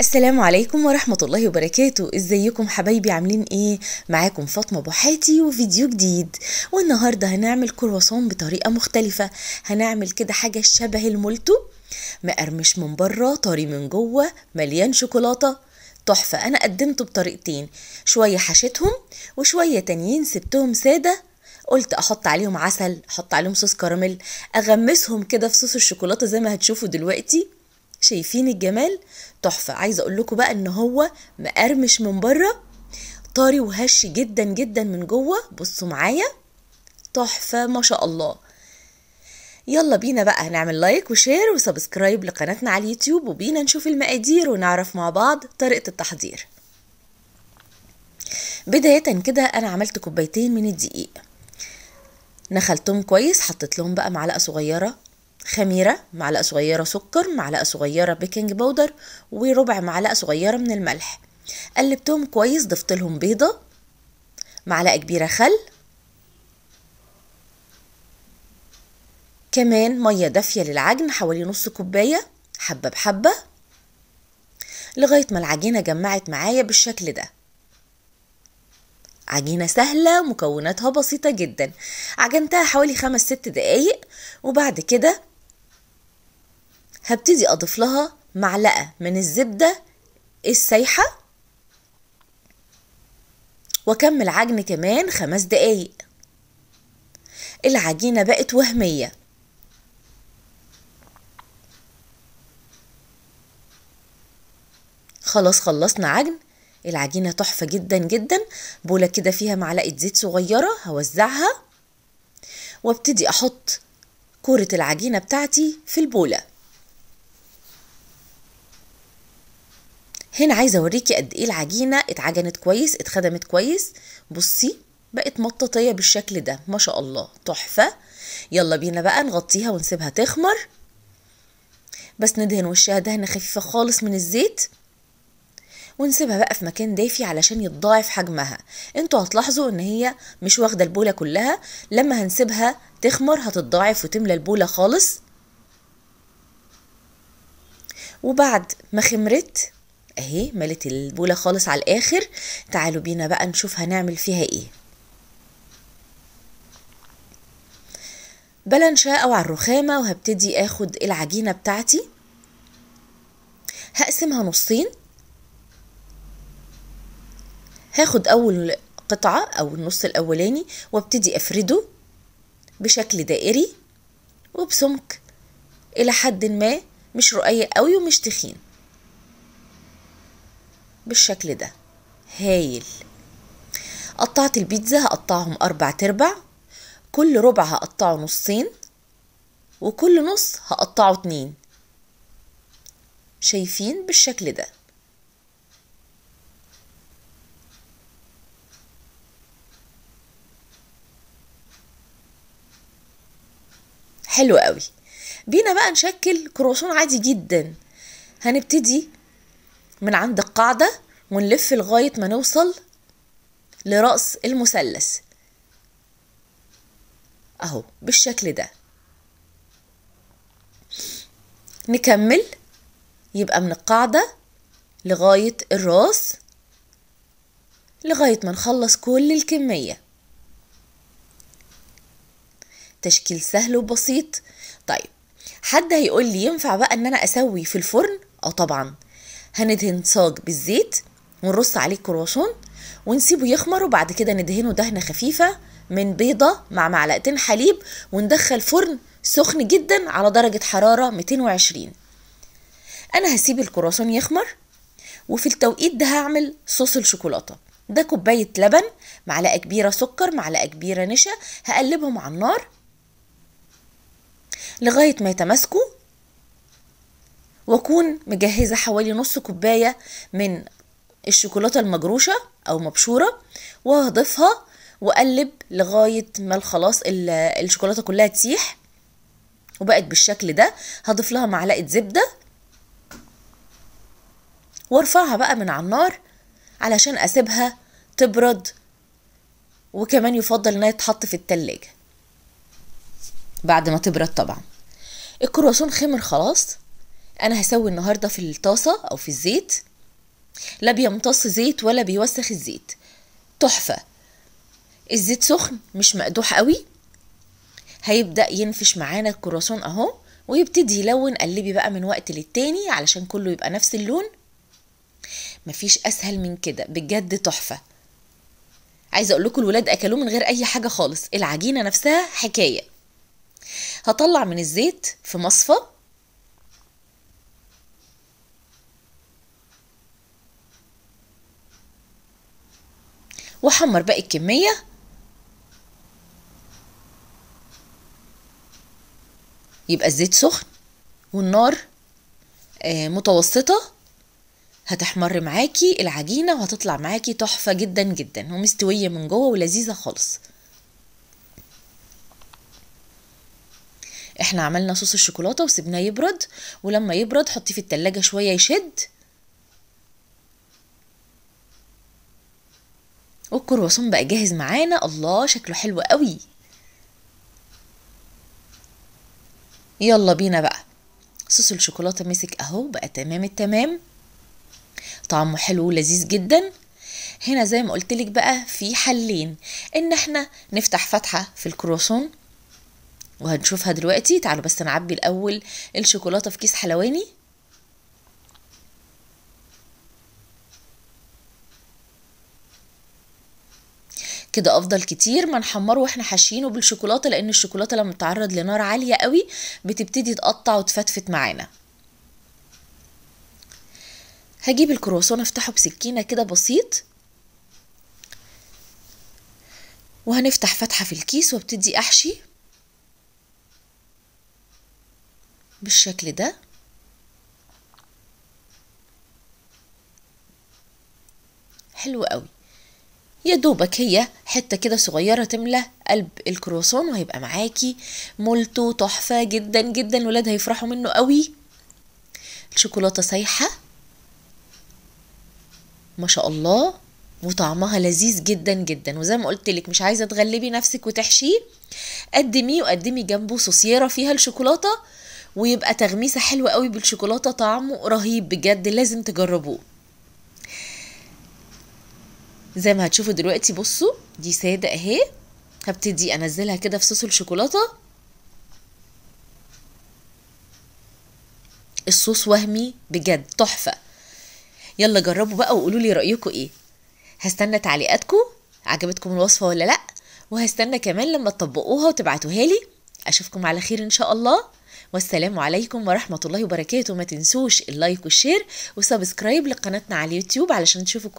السلام عليكم ورحمة الله وبركاته ازيكم حبايبي عاملين ايه معاكم فاطمة بوحاتي وفيديو جديد والنهاردة هنعمل كرواسون بطريقة مختلفة هنعمل كده حاجة شبه المولتو مقرمش من بره طري من جوه مليان شوكولاتة تحفة انا قدمته بطريقتين شوية حشيتهم وشوية تانيين سبتهم سادة قلت احط عليهم عسل احط عليهم صوص كراميل اغمسهم كده في صوص الشوكولاته زي ما هتشوفوا دلوقتي شايفين الجمال تحفه عايزه اقول لكم بقى ان هو مقرمش من بره طري وهش جدا جدا من جوه بصوا معايا تحفه ما شاء الله يلا بينا بقى نعمل لايك وشير وسبسكرايب لقناتنا على اليوتيوب وبينا نشوف المقادير ونعرف مع بعض طريقه التحضير بدايه كده انا عملت كوبايتين من الدقيق نخلتهم كويس حطيت لهم بقى معلقه صغيره خميرة معلقة صغيرة سكر معلقة صغيرة بيكنج بودر وربع معلقة صغيرة من الملح قلبتهم كويس ضفت لهم بيضة معلقة كبيرة خل كمان مية دافية للعجن حوالي نص كوباية حبة بحبة لغاية ما العجينة جمعت معايا بالشكل ده عجينة سهلة مكوناتها بسيطة جدا عجنتها حوالي خمس ست دقايق وبعد كده هبتدي اضيف لها معلقه من الزبده السايحه واكمل عجن كمان خمس دقايق العجينه بقت وهميه خلاص خلصنا عجن العجينة تحفة جدا جدا بولة كده فيها معلقة زيت صغيرة هوزعها وابتدي احط كورة العجينة بتاعتي في البولة هنا عايزه اوريكي قد ايه العجينه اتعجنت كويس اتخدمت كويس بصي بقت مطاطيه بالشكل ده ما شاء الله تحفه يلا بينا بقى نغطيها ونسيبها تخمر بس ندهن وشها دهنه خفيفه خالص من الزيت ونسيبها بقى في مكان دافي علشان يتضاعف حجمها انتوا هتلاحظوا ان هي مش واخده البوله كلها لما هنسيبها تخمر هتتضاعف وتملى البوله خالص وبعد ما خمرت اهي ملت البولة خالص على الاخر تعالوا بينا بقى نشوف هنعمل فيها ايه بلنشة او على الرخامة وهبتدي اخد العجينة بتاعتي هقسمها نصين هاخد اول قطعة او النص الاولاني وابتدي افرده بشكل دائري وبسمك الى حد ما مش رقيق قوي ومش تخين بالشكل ده هايل قطعت البيتزا هقطعهم أربع تربع كل ربع هقطعه نصين وكل نص هقطعه اتنين شايفين بالشكل ده حلو قوي بينا بقى نشكل كروسون عادي جدا هنبتدي من عند القاعدة ونلف لغاية ما نوصل لرأس المثلث اهو بالشكل ده نكمل يبقى من القاعدة لغاية الراس لغاية ما نخلص كل الكمية تشكيل سهل وبسيط طيب حد هيقول لي ينفع بقى ان انا اسوي في الفرن اه طبعا هندهن صاج بالزيت ونرص عليه الكرواسون ونسيبه يخمر وبعد كده ندهنه دهنة خفيفة من بيضة مع معلقتين حليب وندخل فرن سخن جدا على درجة حرارة 220 أنا هسيب الكرواسون يخمر وفي التوقيت ده هعمل صوص الشوكولاتة ده كوباية لبن معلقة كبيرة سكر معلقة كبيرة نشا هقلبهم على النار لغاية ما يتماسكوا واكون مجهزه حوالي نص كوبايه من الشوكولاته المجروشه او مبشوره وهضيفها واقلب لغايه ما خلاص الشوكولاته كلها تسيح وبقت بالشكل ده هضيف لها معلقه زبده وارفعها بقى من على النار علشان اسيبها تبرد وكمان يفضل انها تتحط في التلاجة بعد ما تبرد طبعا الكرواسون خمر خلاص انا هسوي النهارده في الطاسه او في الزيت لا بيمتص زيت ولا بيوسخ الزيت تحفه الزيت سخن مش مقدوح قوي هيبدا ينفش معانا الكرواسون اهو ويبتدي يلون قلبي بقى من وقت للتاني علشان كله يبقى نفس اللون مفيش اسهل من كده بجد تحفه عايزه اقول لكم الولاد اكلوه من غير اي حاجه خالص العجينه نفسها حكايه هطلع من الزيت في مصفى وحمر باقي الكمية يبقى الزيت سخن والنار آه، متوسطة هتحمر معاكي العجينة وهتطلع معاكي تحفة جدا جدا ومستوية من جوه ولذيذة خالص احنا عملنا صوص الشوكولاتة وسبناه يبرد ولما يبرد حطيه في التلاجة شوية يشد والكرواسون بقى جاهز معانا الله شكله حلو قوي يلا بينا بقى صوص الشوكولاته مسك اهو بقى تمام التمام طعمه حلو ولذيذ جدا هنا زي ما قلت لك بقى في حلين ان احنا نفتح فتحه في الكرواسون وهنشوفها دلوقتي تعالوا بس نعبي الاول الشوكولاته في كيس حلواني كده افضل كتير ما نحمره واحنا حاشيينه بالشوكولاته لان الشوكولاته لما بتتعرض لنار عاليه قوي بتبتدي تقطع وتفتفت معانا هجيب الكرواسون افتحه بسكينه كده بسيط وهنفتح فتحه في الكيس وابتدي احشي بالشكل ده حلو قوي يا دوبك هي حته كده صغيره تملى قلب الكرواسون وهيبقى معاكي مولتو تحفه جدا جدا الولاد هيفرحوا منه قوي الشوكولاته سايحه ما شاء الله وطعمها لذيذ جدا جدا وزي ما قلت لك مش عايزه تغلبي نفسك وتحشيه قدميه وقدمي جنبه صوصيره فيها الشوكولاته ويبقى تغميسه حلوه قوي بالشوكولاته طعمه رهيب بجد لازم تجربوه زي ما هتشوفوا دلوقتي بصوا دي ساده اهي هبتدي انزلها كده في صوص الشوكولاته الصوص وهمي بجد تحفه يلا جربوا بقى وقولوا لي رايكم ايه هستنى تعليقاتكم عجبتكم الوصفه ولا لا وهستنى كمان لما تطبقوها وتبعتوها لي اشوفكم على خير ان شاء الله والسلام عليكم ورحمه الله وبركاته ما تنسوش اللايك والشير وسبسكرايب لقناتنا على اليوتيوب علشان تشوفوا كل